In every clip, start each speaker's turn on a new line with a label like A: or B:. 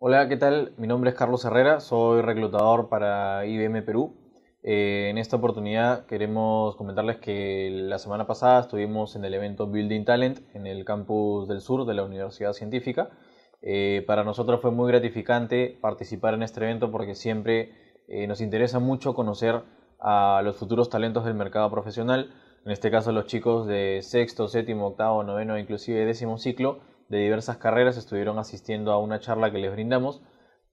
A: Hola, ¿qué tal? Mi nombre es Carlos Herrera, soy reclutador para IBM Perú. Eh, en esta oportunidad queremos comentarles que la semana pasada estuvimos en el evento Building Talent en el campus del sur de la Universidad Científica. Eh, para nosotros fue muy gratificante participar en este evento porque siempre eh, nos interesa mucho conocer a los futuros talentos del mercado profesional, en este caso los chicos de sexto, séptimo, octavo, noveno, inclusive décimo ciclo, de diversas carreras estuvieron asistiendo a una charla que les brindamos.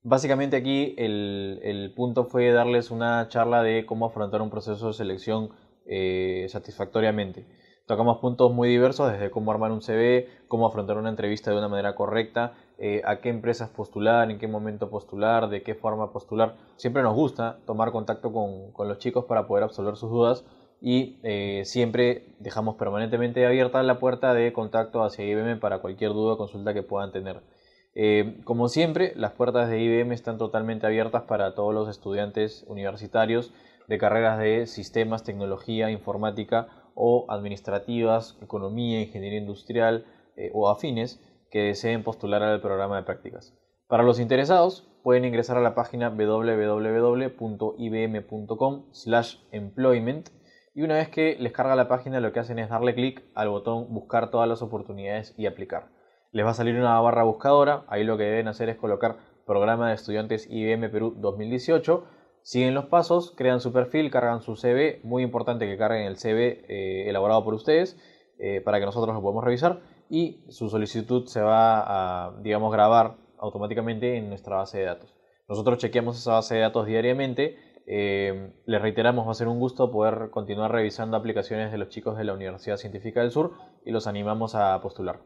A: Básicamente aquí el, punto fue darles una charla de cómo afrontar un proceso de selección eh, satisfactoriamente. Tocamos puntos muy diversos, desde cómo armar un CV, cómo afrontar una entrevista de una manera correcta, eh, a qué empresas postular, en qué momento postular, de qué forma postular. Siempre nos gusta tomar contacto con, con los chicos para poder absolver sus dudas y eh, siempre dejamos permanentemente abierta la puerta de contacto hacia IBM para cualquier duda o consulta que puedan tener. Eh, como siempre, las puertas de IBM están totalmente abiertas para todos los estudiantes universitarios de carreras de sistemas, tecnología, informática o administrativas, economía, ingeniería industrial eh, o afines que deseen postular al programa de prácticas. Para los interesados, pueden ingresar a la página www.ibm.com/employment y una vez que les carga la página lo que hacen es darle clic al botón buscar todas las oportunidades y aplicar. Les va a salir una barra buscadora, ahí lo que deben hacer es colocar programa de estudiantes IBM Perú 2018, siguen los pasos, crean su perfil, cargan su CV, muy importante que carguen el CV eh, elaborado por ustedes eh, para que nosotros lo podamos revisar y su solicitud se va a, digamos, grabar automáticamente en nuestra base de datos. Nosotros chequeamos esa base de datos diariamente eh, les reiteramos, va a ser un gusto poder continuar revisando aplicaciones de los chicos de la Universidad Científica del Sur y los animamos a postular.